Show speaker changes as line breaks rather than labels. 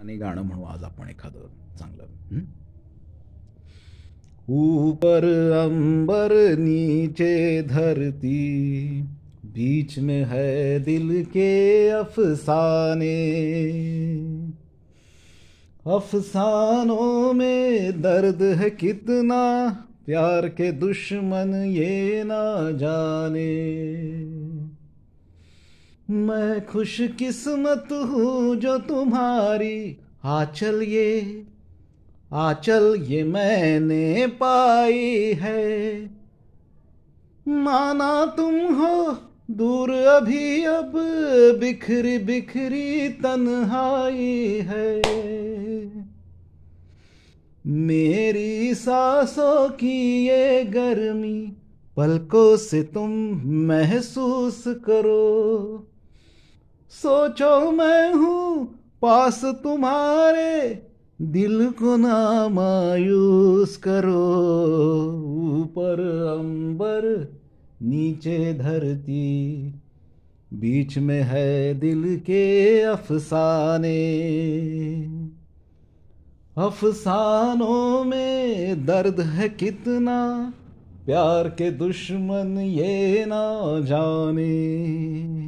आणि गाणं म्हणू आज आपण एखादं चांगलं ऊपर अंबर नीचे धरती बीच में है दिल के अफसाने अफसानों में दर्द है कितना प्यार के दुश्मन ये ना जाने मैं खुश किस्मत हूँ जो तुम्हारी आचल ये आचल ये मैंने पाई है माना तुम हो दूर अभी अब बिखरी बिखरी तन्हाई है मेरी सांसों की ये गर्मी पलकों से तुम महसूस करो सोचो मैं हूँ पास तुम्हारे दिल को ना मायूस करो ऊपर अंबर नीचे धरती बीच में है दिल के अफसाने अफसानों में दर्द है कितना प्यार के दुश्मन ये ना जाने